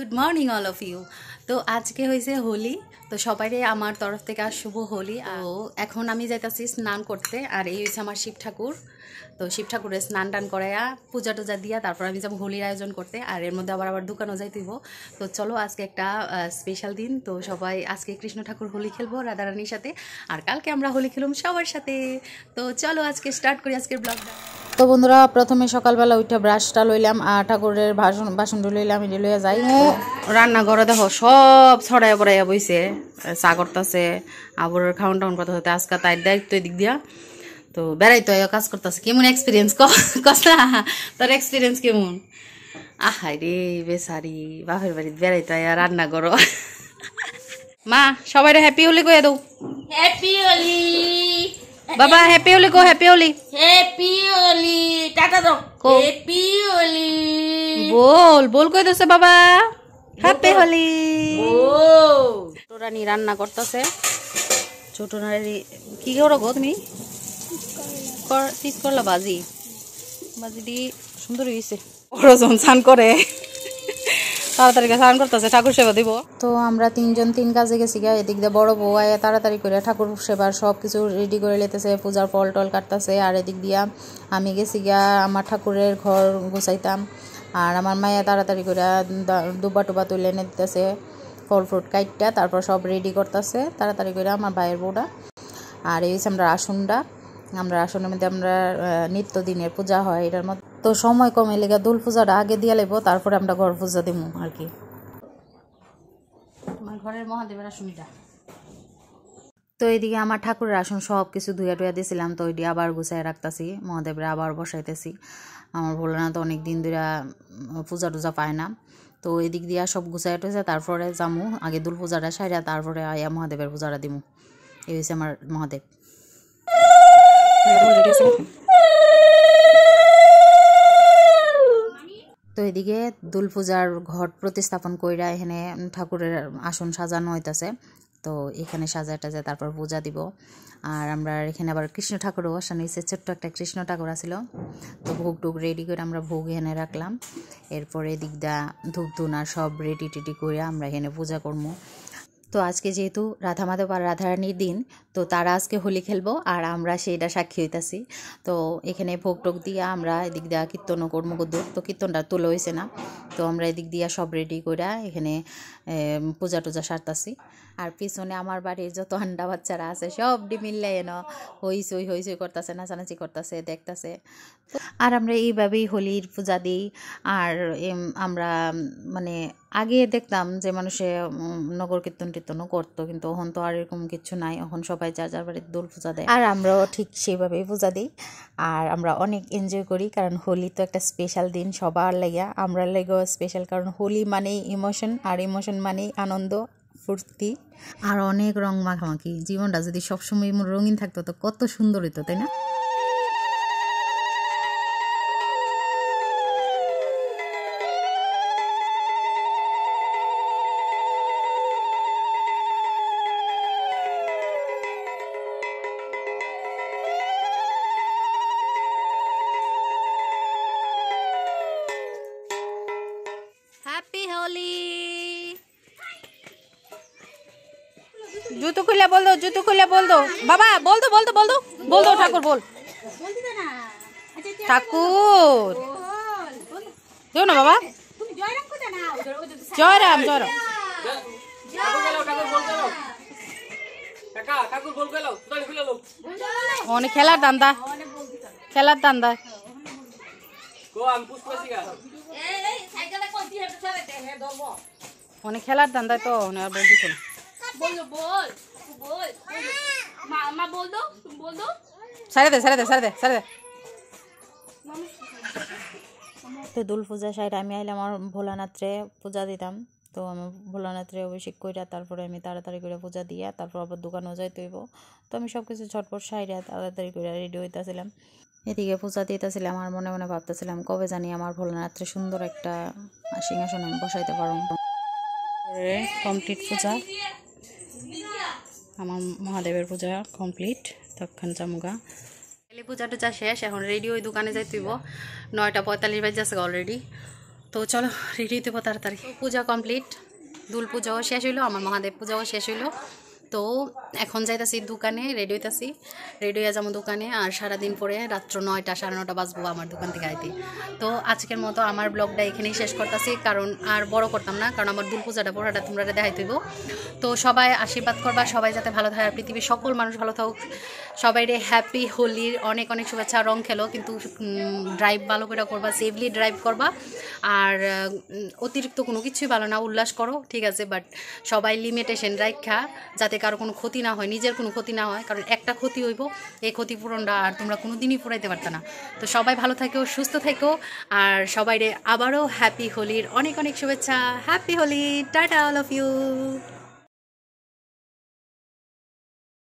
good morning all of you তো আজকে হয়েছে হোলি তো সবাই আমার তরফ থেকে আর শুভ হোলি ও এখন আমি যাইতাছি স্নান করতে আর এই হয়েছে আমার শিব ঠাকুর তো শিব ঠাকুরের স্নান টান করাইয়া পূজা টুজা দিয়া তারপর আমি যাবো হোলির আয়োজন করতে আর এর মধ্যে আবার আবার দোকানও যাই তুইব তো চলো আজকে একটা স্পেশাল দিন তো সবাই আজকে কৃষ্ণ ঠাকুর হোলি খেলবো রাধারানীর সাথে আর কালকে আমরা হোলি খেলুম সবার সাথে তো চলো আজকে স্টার্ট করি আজকের ব্লগটা তো বন্ধুরা প্রথমে সকালবেলা উঠে ব্রাশটা লইলাম আর ঠাকুরের বাসন বাসনটা লইলাম এটা লইয়া যাই রান্নাঘরে দেখো সব ছড়াইয়া পড়াইয়া বইছে চা করতেছে আবার খাউন টাউন কথা হতে আজকে তাই দায়িত্ব দিক দিয়া তো বেড়াইতে হয় কাজ করতেছে কেমন এক্সপিরিয়েন্স কথা তোর এক্সপিরিয়েন্স কেমন আহাই রে বেসারি বাপের বাড়ি বেড়াইতে হয় রান্না করো মা সবাই হ্যাপি হলি কয়ে দৌ হ্যাপি হলি বাবা হ্যাপি হলি কো হ্যাপি হলি হ্যাপি হলি দাও হ্যাপি বল বল কই দছে বাবা হ্যাপি হোলি ও রানী রান্না করতেছে ছোট নারী কি করো গো তুমি তিত করলা বাজি বাজি দিয়ে সুন্দর হয়েছে ওরজন স্নান করে তাড়াতাড়ি স্নান করতেছে ঠাকুর সেবা দিব তো আমরা তিনজন তিন কাজে গেছি গা এদিক দিয়ে বড় বউ আয় তাড়াতাড়ি করে ঠাকুর সেবার সব কিছু রেডি করে লেতেছে পূজার ফল টল কাটতেছে আর এদিক দিয়া আমি গেছি গা আমার ঠাকুরের ঘর গুছাইতাম আর আমার মায়া তাড়াতাড়ি করে দুব্বা টুবা তুলে এনে দিতেছে ফল ফ্রুট কাইটটা তারপর সব রেডি করতেছে তাড়াতাড়ি করে আমার ভাইয়ের বউটা আর এই হচ্ছে আমরা আসনটা আমরা আসনের মধ্যে আমরা নিত্যদিনের পূজা হয় এটার মধ্যে তো সময় কমে লেগে দোল পূজাটা আগে দিয়ে লাগবো তারপরে আমরা ঘর পূজা দিব আর কি ঘরের মহাদেবের আসুনিটা তো এইদিকে আমার ঠাকুরের আসন সব কিছু ধুয়া টুয়া দিয়েছিলাম তো ওইটি আবার গুছাই রাখতেছি মহাদেবরা আবার বসাইতেছি আমার ভোলানাথ অনেক দিন ধরে পূজা টুজা পায় না তো এদিক দিয়া সব গুছাই টুছে তারপরে যামু আগে দুল পূজাটা সাইরা তারপরে আয়া মহাদেবের পূজাটা দিমু এই হয়েছে আমার মহাদেব এদিকে দোল পূজার ঘট প্রতিস্থাপন কইরা এখানে ঠাকুরের আসন সাজানো হইতাছে তো এখানে সাজা টাজা তারপর পূজা দিব আর আমরা এখানে আবার কৃষ্ণ ঠাকুরও বসানো হয়েছে ছোট্ট একটা কৃষ্ণ ঠাকুর আছিল তো ভোগ টুক রেডি করে আমরা ভোগ এখানে রাখলাম এরপরে দিকদা ধূপ ধুনা সব রেডি টেডি করে আমরা এখানে পূজা করবো তো আজকে যেহেতু রাধা মাধব আর রাধারানীর দিন তো তারা আজকে হোলি খেলবো আর আমরা সেইটা সাক্ষী হইতাছি তো এখানে ভোগ টোক দিয়া আমরা এদিক দিয়া কীর্তন কর্ম করদুর তো কীর্তনটা তুলে হয়েছে না তো আমরা এদিক দিয়া সব রেডি করে এখানে পূজা টুজা সারতাছি আর পিছনে আমার বাড়ির যত আন্ডা বাচ্চারা আছে সব ডিমিল্লাই এনো হইসই হইসই করতেছে নাচানাচি করতেছে দেখতেছে আর আমরা এইভাবেই হোলির পূজা দিই আর আমরা মানে আগে দেখতাম যে মানুষে নগর কীর্তন টীর্তনও করতো কিন্তু এখন তো আর এরকম কিছু নাই এখন সব সবাই যার যার বাড়ির দোল পূজা দেয় আর আমরাও ঠিক সেইভাবেই পূজা দিই আর আমরা অনেক এনজয় করি কারণ হোলি তো একটা স্পেশাল দিন সবার লাগিয়া আমরা লেগেও স্পেশাল কারণ হোলি মানেই ইমোশন আর ইমোশন মানেই আনন্দ ফুর্তি আর অনেক রং মাখামাখি জীবনটা যদি সবসময় রঙিন থাকতো তো কত সুন্দর হতো তাই না জুতো খুলে বল দো জুতো খুলে বল দো বাবা বলতো বলতো বল দো ঠাকুর বল ঠাকুর দেও না বাবা জয়রাম জয়রাম অনেক খেলার দান্দা খেলার দান্দা অনেক খেলার দান্দায় তো আর বলছি না দে দে দে দে তো দুল পূজা সাইড আমি আইলে আমার ভোলানাথরে পূজা দিতাম তো আমি ভোলানাথরে অভিষেক কইরা তারপরে আমি তাড়াতাড়ি করে পূজা দিয়া তারপর আবার দোকানও যাই তৈব তো আমি সব কিছু ছটপট সাইডে তাড়াতাড়ি করে রেডি হইতাছিলাম এদিকে পূজা দিতেছিলাম আর মনে মনে ভাবতেছিলাম কবে জানি আমার ভোলানাথরে সুন্দর একটা সিংহাসন আমি বসাইতে পারব কমপ্লিট পূজা আমার মহাদেবের পূজা কমপ্লিট তখন চামুগা কালী পূজা টুজা শেষ এখন রেডি ওই দোকানে যাই তুইব নয়টা পঁয়তাল্লিশ বাজে আসে অলরেডি তো চলো রেডি হইতে তাড়াতাড়ি পূজা কমপ্লিট দুল পূজাও শেষ হইলো আমার মহাদেব পূজাও শেষ হইলো তো এখন যাইতাছি দোকানে রেডি হইতাছি রেডি হয়ে যাবো দোকানে আর সারাদিন পরে রাত্র নয়টা সাড়ে নটা বাজবো আমার দোকান থেকে আইতে তো আজকের মতো আমার ব্লগটা এখানেই শেষ করতেছি কারণ আর বড় করতাম না কারণ আমার দুল পূজাটা পুরোটা তোমরা দেখাই তুইব তো সবাই আশীর্বাদ করবা সবাই যাতে ভালো থাকে পৃথিবীর সকল মানুষ ভালো থাকুক সবাই রে হ্যাপি হোলির অনেক অনেক শুভেচ্ছা রং খেলো কিন্তু ড্রাইভ ভালো করে করবা সেফলি ড্রাইভ করবা আর অতিরিক্ত কোনো কিছুই ভালো না উল্লাস করো ঠিক আছে বাট সবাই লিমিটেশন রাখা যাতে কারো কোনো ক্ষতি না হয় নিজের কোনো ক্ষতি না হয় কারণ একটা ক্ষতি হইব এই ক্ষতিপূরণটা আর তোমরা কোনো দিনই পুরাইতে পারত না তো সবাই ভালো থাকেও সুস্থ থেকো আর সবাইরে আবারও হ্যাপি হোলির অনেক অনেক শুভেচ্ছা happy Holi tata all of you